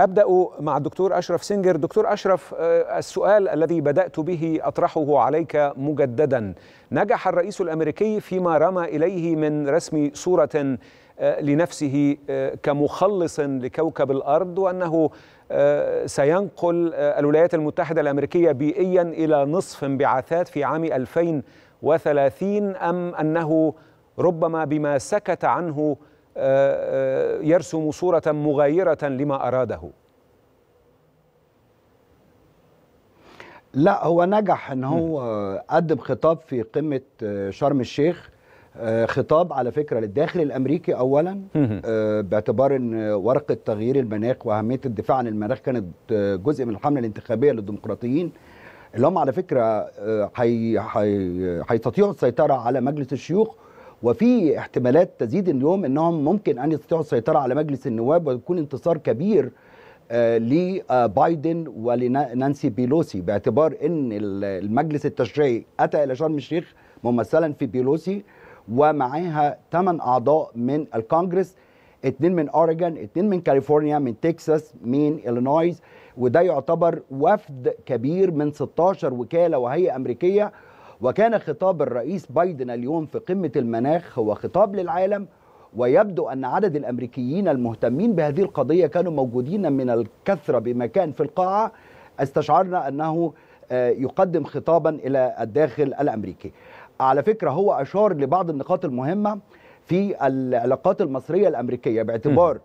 أبدأ مع الدكتور أشرف سنجر دكتور أشرف آه، السؤال الذي بدأت به أطرحه عليك مجددا نجح الرئيس الأمريكي فيما رمى إليه من رسم صورة آه، لنفسه آه، كمخلص لكوكب الارض وانه سينقل الولايات المتحده الامريكيه بيئيا الى نصف انبعاثات في عام 2030 ام انه ربما بما سكت عنه يرسم صورة مغايرة لما أراده لا هو نجح ان هو قدم خطاب في قمه آه، شرم الشيخ آه، خطاب على فكره للداخل الامريكي اولا آه، باعتبار ان ورقه تغيير المناخ واهميه الدفاع عن المناخ كانت جزء من الحمله الانتخابيه للديمقراطيين اللي هم على فكره هيستطيعوا السيطره على مجلس الشيوخ وفي احتمالات تزيد اليوم انهم ممكن ان يستطيعوا السيطره على مجلس النواب ويكون انتصار كبير آه، لبايدن آه، ولنانسي بيلوسي باعتبار ان المجلس التشريعي اتى الى شرم الشيخ ممثلا في بيلوسي ومعاها 8 اعضاء من الكونجرس اثنين من اوريجون اثنين من كاليفورنيا من تكساس من الينويز وده يعتبر وفد كبير من 16 وكاله وهيئه امريكيه وكان خطاب الرئيس بايدن اليوم في قمة المناخ هو خطاب للعالم ويبدو أن عدد الأمريكيين المهتمين بهذه القضية كانوا موجودين من الكثرة بمكان في القاعة استشعرنا أنه آه، يقدم خطابا إلى الداخل الأمريكي على فكرة هو أشار لبعض النقاط المهمة في العلاقات المصرية الأمريكية باعتبار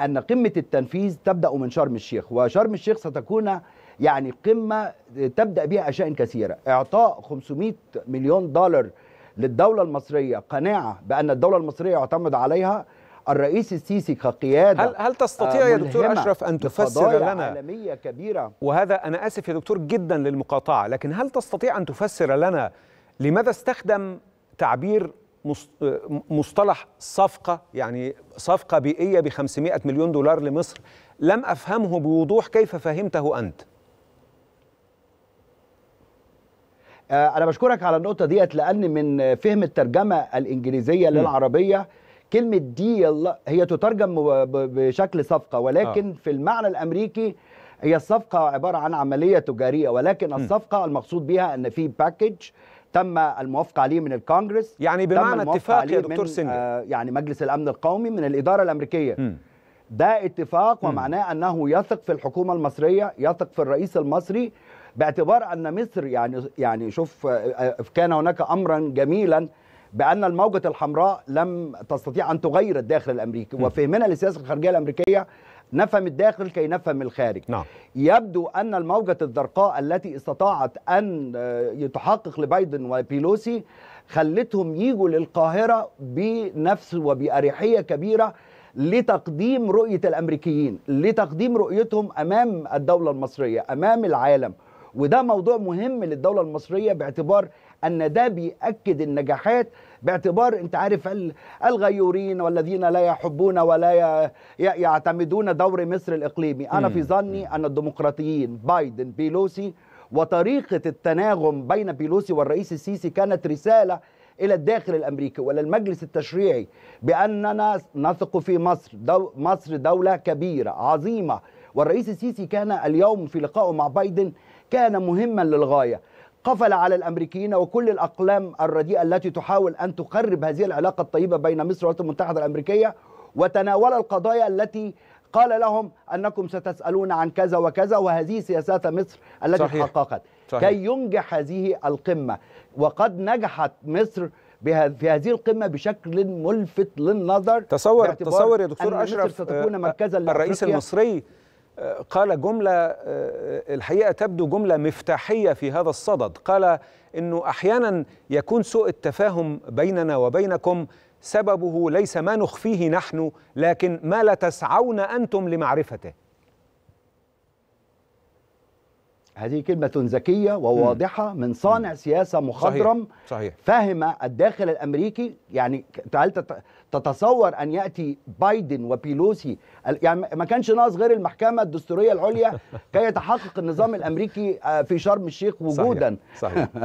أن قمة التنفيذ تبدأ من شرم الشيخ وشرم الشيخ ستكون يعني قمه تبدا بها اشياء كثيره اعطاء 500 مليون دولار للدوله المصريه قناعه بان الدوله المصريه يعتمد عليها الرئيس السيسي كقياده هل هل تستطيع يا آه، دكتور اشرف ان تفسر لنا عالميه كبيره وهذا انا اسف يا دكتور جدا للمقاطعه لكن هل تستطيع ان تفسر لنا لماذا استخدم تعبير مصطلح صفقة يعني صفقة بيئية ب 500 مليون دولار لمصر لم أفهمه بوضوح كيف فهمته أنت؟ آه، انا بشكرك على النقطه ديت لان من فهم الترجمه الانجليزيه للعربيه كلمه ديل هي تترجم بشكل صفقه ولكن آه. في المعنى الامريكي هي الصفقه عباره عن عمليه تجاريه ولكن الصفقه المقصود بها ان في باكج تم الموافقه عليه من الكونجرس يعني بمعنى اتفاق يا دكتور سنجر آه يعني مجلس الامن القومي من الاداره الامريكيه م. ده اتفاق ومعناه انه يثق في الحكومه المصريه يثق في الرئيس المصري باعتبار ان مصر يعني يعني شوف كان هناك امرا جميلا بان الموجه الحمراء لم تستطيع ان تغير الداخل الامريكي وفهمنا للسياسه الخارجيه الامريكيه نفهم الداخل كي نفهم الخارج نعم. يبدو أن الموجة الزرقاء التي استطاعت أن يتحقق لبايدن وبيلوسي خلتهم يجوا للقاهرة بنفس وبأريحية كبيرة لتقديم رؤية الأمريكيين لتقديم رؤيتهم أمام الدولة المصرية أمام العالم وده موضوع مهم للدوله المصريه باعتبار ان ده بيأكد النجاحات باعتبار انت عارف الغيورين والذين لا يحبون ولا يعتمدون دور مصر الاقليمي انا في ظني ان الديمقراطيين بايدن بيلوسي وطريقه التناغم بين بيلوسي والرئيس السيسي كانت رساله الى الداخل الامريكي ولا المجلس التشريعي باننا نثق في مصر دو مصر دوله كبيره عظيمه والرئيس السيسي كان اليوم في لقائه مع بايدن كان مهما للغايه قفل على الامريكيين وكل الاقلام الرديئه التي تحاول ان تقرب هذه العلاقه الطيبه بين مصر والولايات المتحده الامريكيه وتناول القضايا التي قال لهم انكم ستسالون عن كذا وكذا وهذه سياسات مصر التي صحيح. حققت صحيح. كي ينجح هذه القمه وقد نجحت مصر في هذه القمه بشكل ملفت للنظر تصور تصور يا دكتور اشرف ستكون آه، مركزا الرئيس المصري قال جملة آه، الحقيقة تبدو جملة مفتاحية في هذا الصدد قال أنه أحيانا يكون سوء التفاهم بيننا وبينكم سببه ليس ما نخفيه نحن لكن ما لا تسعون أنتم لمعرفته هذه كلمة ذكية وواضحة من صانع سياسة مخضرم صحيح. صحيح. فهم الداخل الأمريكي يعني تعال تتصور أن يأتي بايدن وبيلوسي يعني ما كانش ناقص غير المحكمة الدستورية العليا كي يتحقق النظام الأمريكي آه، في شرم الشيخ وجودا صحيح. صحيح.